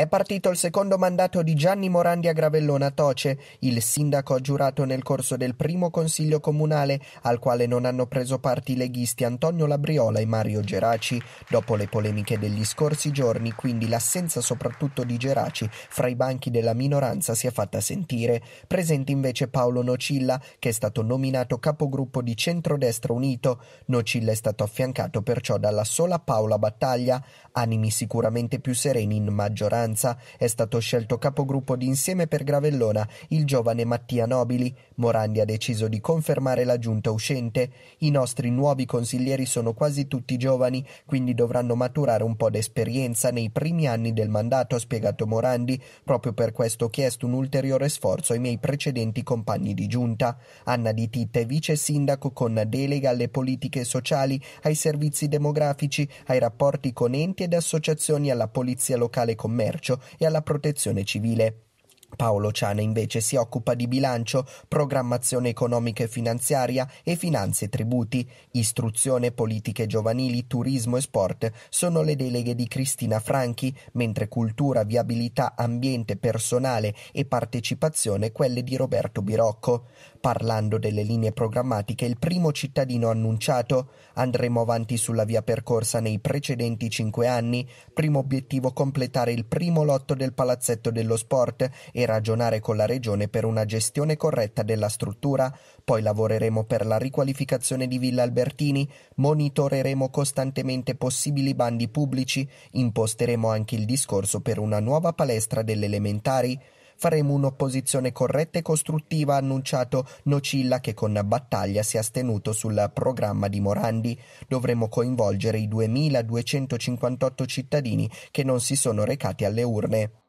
È partito il secondo mandato di Gianni Morandi a Gravellona Toce, il sindaco giurato nel corso del primo consiglio comunale, al quale non hanno preso parte i leghisti Antonio Labriola e Mario Geraci. Dopo le polemiche degli scorsi giorni, quindi l'assenza soprattutto di Geraci fra i banchi della minoranza si è fatta sentire. Presente invece Paolo Nocilla, che è stato nominato capogruppo di Centrodestra Unito. Nocilla è stato affiancato perciò dalla sola Paola Battaglia, animi sicuramente più sereni in maggioranza maggioranza. È stato scelto capogruppo di Insieme per Gravellona il giovane Mattia Nobili. Morandi ha deciso di confermare la giunta uscente. I nostri nuovi consiglieri sono quasi tutti giovani, quindi dovranno maturare un po' d'esperienza nei primi anni del mandato, ha spiegato Morandi. Proprio per questo ho chiesto un ulteriore sforzo ai miei precedenti compagni di giunta. Anna Di Titta è vice sindaco con delega alle politiche sociali, ai servizi demografici, ai rapporti con enti ed associazioni alla polizia locale commercio commercio e alla protezione civile. Paolo Ciane invece si occupa di bilancio, programmazione economica e finanziaria e finanze e tributi, istruzione, politiche giovanili, turismo e sport sono le deleghe di Cristina Franchi, mentre cultura, viabilità, ambiente, personale e partecipazione quelle di Roberto Birocco. Parlando delle linee programmatiche, il primo cittadino annunciato andremo avanti sulla via percorsa nei precedenti cinque anni, primo obiettivo completare il primo lotto del palazzetto dello sport e e ragionare con la Regione per una gestione corretta della struttura, poi lavoreremo per la riqualificazione di Villa Albertini, monitoreremo costantemente possibili bandi pubblici, imposteremo anche il discorso per una nuova palestra delle elementari, faremo un'opposizione corretta e costruttiva, ha annunciato Nocilla che con battaglia si è astenuto sul programma di Morandi. Dovremo coinvolgere i 2258 cittadini che non si sono recati alle urne.